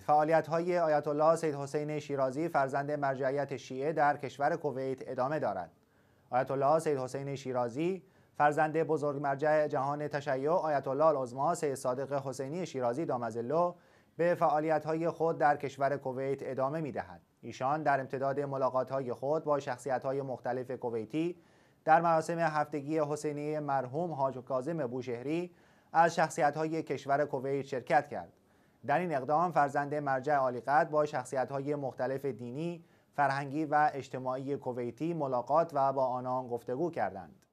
فعالیت های آیت الله سید حسین شیرازی فرزند مرجعیت شیعه در کشور کویت ادامه دارد. آیت الله سید حسین شیرازی فرزند بزرگ مرجع جهان تشیع آیت الله العظما سید صادق حسینی شیرازی دامزلو به فعالیت های خود در کشور کویت ادامه می دهد. ایشان در امتداد ملاقات های خود با شخصیت های مختلف کویتی در مراسم هفتگی حسینی مرحوم حاج کاظم بوشهری از شخصیت های کشور کویت شرکت کرد. در این اقدام فرزند مرجع عالیقدر با شخصیت‌های مختلف دینی، فرهنگی و اجتماعی کویتی ملاقات و با آنان گفتگو کردند.